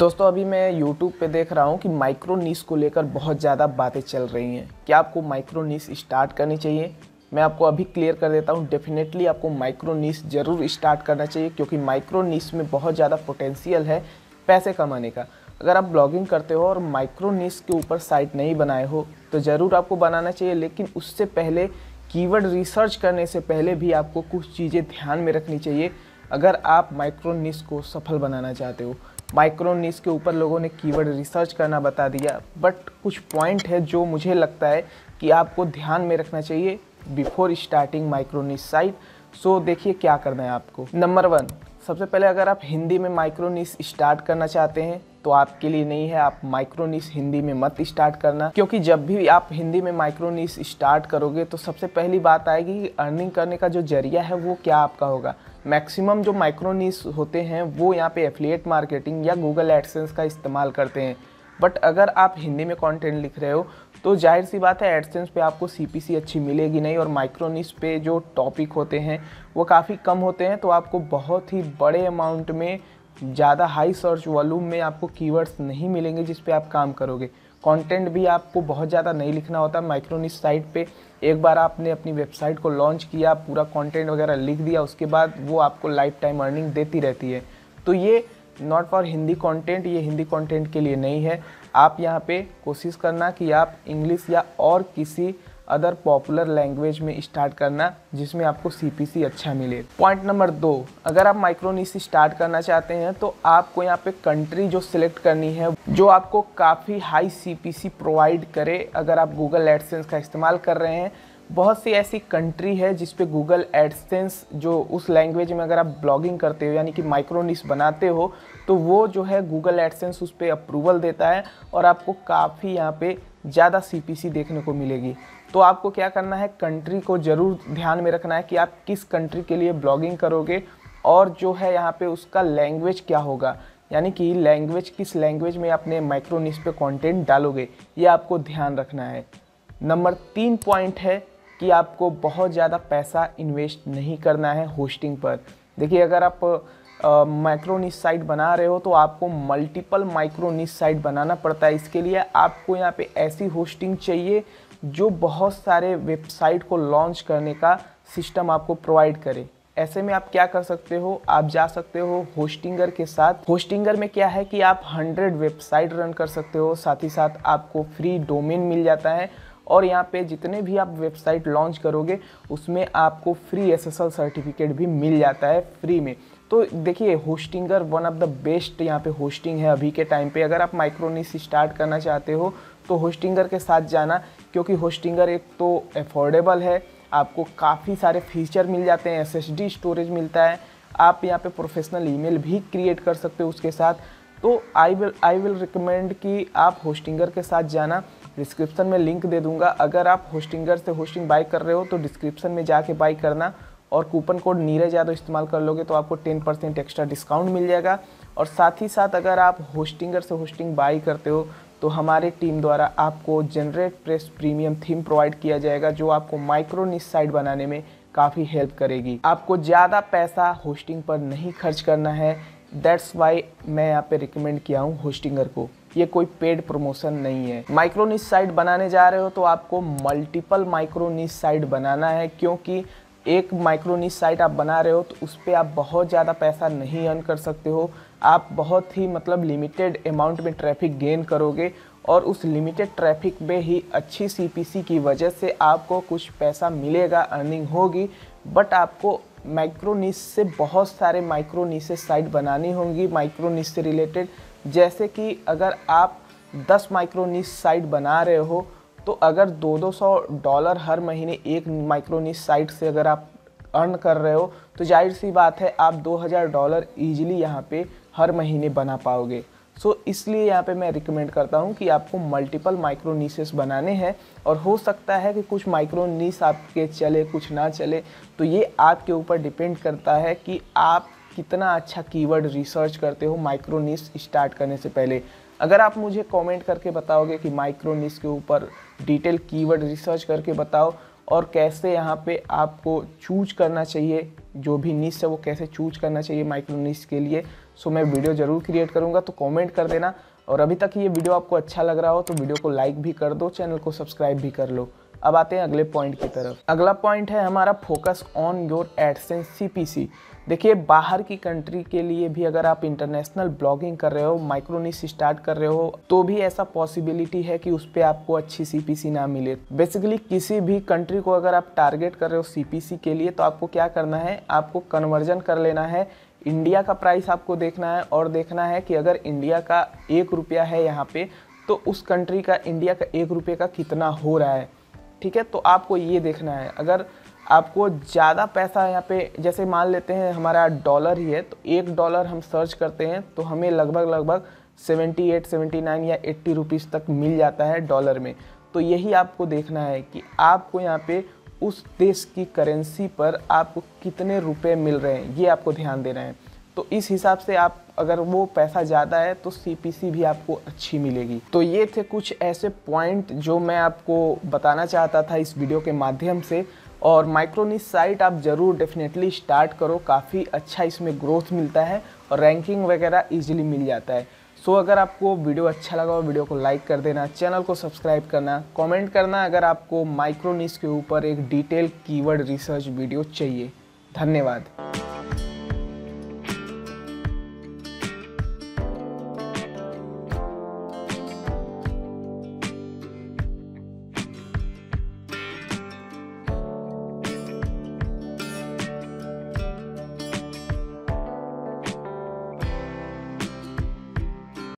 दोस्तों अभी मैं यूट्यूब पे देख रहा हूँ कि माइक्रोनीस को लेकर बहुत ज़्यादा बातें चल रही हैं क्या आपको माइक्रोनीस स्टार्ट करनी चाहिए मैं आपको अभी क्लियर कर देता हूँ डेफिनेटली आपको माइक्रोनीस ज़रूर स्टार्ट करना चाहिए क्योंकि माइक्रोनीस में बहुत ज़्यादा पोटेंशियल है पैसे कमाने का अगर आप ब्लॉगिंग करते हो और माइक्रोनीस के ऊपर साइट नहीं बनाए हो तो ज़रूर आपको बनाना चाहिए लेकिन उससे पहले कीवर्ड रिसर्च करने से पहले भी आपको कुछ चीज़ें ध्यान में रखनी चाहिए अगर आप माइक्रोनिस को सफल बनाना चाहते हो माइक्रो नीस के ऊपर लोगों ने कीवर्ड रिसर्च करना बता दिया बट कुछ पॉइंट है जो मुझे लगता है कि आपको ध्यान में रखना चाहिए before starting micro niche site so देखिए क्या करना है आपको नंबर वन सबसे पहले अगर आप हिंदी में माइक्रो नीस स्टार्ट करना चाहते हैं तो आपके लिए नहीं है आप माइक्रोनिस हिंदी में मत स्टार्ट करना क्योंकि जब भी आप हिंदी में माइक्रोनिस स्टार्ट करोगे तो सबसे पहली बात आएगी कि अर्निंग करने का जो जरिया है वो क्या आपका होगा मैक्सिमम जो माइक्रोनीस होते हैं वो यहाँ पे एफिलिएट मार्केटिंग या गूगल एडसेंस का इस्तेमाल करते हैं बट अगर आप हिंदी में कंटेंट लिख रहे हो तो जाहिर सी बात है एडसेंस पे आपको सीपीसी अच्छी मिलेगी नहीं और माइक्रोनिस पे जो टॉपिक होते हैं वो काफ़ी कम होते हैं तो आपको बहुत ही बड़े अमाउंट में ज़्यादा हाई सर्च वॉल्यूम में आपको कीवर्ड्स नहीं मिलेंगे जिस पे आप काम करोगे कंटेंट भी आपको बहुत ज़्यादा नहीं लिखना होता माइक्रोनिस साइट पे एक बार आपने अपनी वेबसाइट को लॉन्च किया पूरा कंटेंट वगैरह लिख दिया उसके बाद वो आपको लाइफ टाइम अर्निंग देती रहती है तो ये नॉट फॉर हिंदी कंटेंट ये हिंदी कंटेंट के लिए नहीं है आप यहाँ पे कोशिश करना कि आप इंग्लिश या और किसी अदर पॉपुलर लैंग्वेज में स्टार्ट करना जिसमें आपको सी अच्छा मिले पॉइंट नंबर दो अगर आप माइक्रोनीस स्टार्ट करना चाहते हैं तो आपको यहाँ पे कंट्री जो सिलेक्ट करनी है जो आपको काफ़ी हाई सी प्रोवाइड करे अगर आप गूगल एडसेंस का इस्तेमाल कर रहे हैं बहुत सी ऐसी कंट्री है जिस पे गूगल एडसेंस जो उस लैंग्वेज में अगर आप ब्लॉगिंग करते हो यानी कि माइक्रोनिस बनाते हो तो वो जो है गूगल एडसेंस उस पर अप्रूवल देता है और आपको काफ़ी यहाँ पे ज़्यादा सी देखने को मिलेगी तो आपको क्या करना है कंट्री को ज़रूर ध्यान में रखना है कि आप किस कंट्री के लिए ब्लॉगिंग करोगे और जो है यहाँ पे उसका लैंग्वेज क्या होगा यानी कि लैंग्वेज किस लैंग्वेज में अपने माइक्रोनिस पे कंटेंट डालोगे ये आपको ध्यान रखना है नंबर तीन पॉइंट है कि आपको बहुत ज़्यादा पैसा इन्वेस्ट नहीं करना है होस्टिंग पर देखिए अगर आप माइक्रोनिस साइट बना रहे हो तो आपको मल्टीपल माइक्रोनिस साइट बनाना पड़ता है इसके लिए आपको यहाँ पे ऐसी होस्टिंग चाहिए जो बहुत सारे वेबसाइट को लॉन्च करने का सिस्टम आपको प्रोवाइड करे ऐसे में आप क्या कर सकते हो आप जा सकते हो होस्टिंगर के साथ होस्टिंगर में क्या है कि आप 100 वेबसाइट रन कर सकते हो साथ ही साथ आपको फ्री डोमेन मिल जाता है और यहाँ पे जितने भी आप वेबसाइट लॉन्च करोगे उसमें आपको फ्री एसएसएल सर्टिफिकेट भी मिल जाता है फ्री में तो देखिए Hostinger one of the best यहाँ पे होस्टिंग है अभी के टाइम पे अगर आप माइक्रोनिस स्टार्ट करना चाहते हो तो होस्टिंगर के साथ जाना क्योंकि होस्टिंगर एक तो अफोर्डेबल है आपको काफ़ी सारे फीचर मिल जाते हैं एस स्टोरेज मिलता है आप यहाँ पे प्रोफेशनल ईमेल भी क्रिएट कर सकते हो उसके साथ तो I will I will recommend कि आप होस्टिंगर के साथ जाना डिस्क्रिप्शन में लिंक दे दूंगा अगर आप होस्टिंगर से होस्टिंग बाई कर रहे हो तो डिस्क्रिप्शन में जाके बाई करना और कूपन कोड नीरज यादव इस्तेमाल कर लोगे तो आपको टेन परसेंट एक्स्ट्रा डिस्काउंट मिल जाएगा और साथ ही साथ अगर आप होस्टिंगर से होस्टिंग बाई करते हो तो हमारे टीम द्वारा आपको generate press premium theme provide किया जाएगा जो आपको माइक्रोनिस साइट बनाने में काफ़ी हेल्प करेगी आपको ज़्यादा पैसा होस्टिंग पर नहीं खर्च करना है दैट्स वाई मैं यहाँ पे रिकमेंड किया हूँ होस्टिंगर को ये कोई पेड प्रमोशन नहीं है माइक्रोनिस साइट बनाने जा रहे हो तो आपको मल्टीपल माइक्रोनिस साइट बनाना है क्योंकि एक माइक्रोनिश साइट आप बना रहे हो तो उस पर आप बहुत ज़्यादा पैसा नहीं अर्न कर सकते हो आप बहुत ही मतलब लिमिटेड अमाउंट में ट्रैफिक गेन करोगे और उस लिमिटेड ट्रैफिक में ही अच्छी सी की वजह से आपको कुछ पैसा मिलेगा अर्निंग होगी बट आपको माइक्रोनिश से बहुत सारे माइक्रोनिश साइट बनानी होंगी माइक्रोनिश से रिलेटेड जैसे कि अगर आप 10 माइक्रोनिश साइट बना रहे हो तो अगर दो दो सौ डॉलर हर महीने एक माइक्रोनिस साइट से अगर आप अर्न कर रहे हो तो जाहिर सी बात है आप दो हज़ार डॉलर ईजिली यहाँ पे हर महीने बना पाओगे सो so, इसलिए यहाँ पे मैं रिकमेंड करता हूँ कि आपको मल्टीपल माइक्रोनीसेस बनाने हैं और हो सकता है कि कुछ माइक्रोनीस आपके चले कुछ ना चले तो ये आपके ऊपर डिपेंड करता है कि आप कितना अच्छा कीवर्ड रिसर्च करते हो माइक्रोनीस स्टार्ट करने से पहले अगर आप मुझे कमेंट करके बताओगे कि माइक्रोनिस के ऊपर डिटेल कीवर्ड रिसर्च करके बताओ और कैसे यहाँ पे आपको चूज करना चाहिए जो भी निस है वो कैसे चूज करना चाहिए माइक्रोनिस के लिए सो मैं वीडियो ज़रूर क्रिएट करूँगा तो कॉमेंट कर देना और अभी तक ये वीडियो आपको अच्छा लग रहा हो तो वीडियो को लाइक भी कर दो चैनल को सब्सक्राइब भी कर लो अब आते हैं अगले पॉइंट की तरफ अगला पॉइंट है हमारा फोकस ऑन योर एडसेंस सी देखिए बाहर की कंट्री के लिए भी अगर आप इंटरनेशनल ब्लॉगिंग कर रहे हो माइक्रोनिस स्टार्ट कर रहे हो तो भी ऐसा पॉसिबिलिटी है कि उस पर आपको अच्छी सी ना मिले बेसिकली किसी भी कंट्री को अगर आप टारगेट कर रहे हो सी के लिए तो आपको क्या करना है आपको कन्वर्जन कर लेना है इंडिया का प्राइस आपको देखना है और देखना है कि अगर इंडिया का एक रुपया है यहाँ पे तो उस कंट्री का इंडिया का एक रुपये का कितना हो रहा है ठीक है तो आपको ये देखना है अगर आपको ज़्यादा पैसा यहाँ पे जैसे मान लेते हैं हमारा डॉलर ही है तो एक डॉलर हम सर्च करते हैं तो हमें लगभग लगभग 78, 79 या 80 रुपीज़ तक मिल जाता है डॉलर में तो यही आपको देखना है कि आपको यहाँ पे उस देश की करेंसी पर आपको कितने रुपए मिल रहे हैं ये आपको ध्यान देना है तो इस हिसाब से आप अगर वो पैसा ज़्यादा है तो सी भी आपको अच्छी मिलेगी तो ये थे कुछ ऐसे पॉइंट जो मैं आपको बताना चाहता था इस वीडियो के माध्यम से और माइक्रोनिस साइट आप ज़रूर डेफिनेटली स्टार्ट करो काफ़ी अच्छा इसमें ग्रोथ मिलता है और रैंकिंग वगैरह ईजिली मिल जाता है सो अगर आपको वीडियो अच्छा लगा हो वीडियो को लाइक कर देना चैनल को सब्सक्राइब करना कमेंट करना अगर आपको माइक्रोनिस के ऊपर एक डिटेल कीवर्ड रिसर्च वीडियो चाहिए धन्यवाद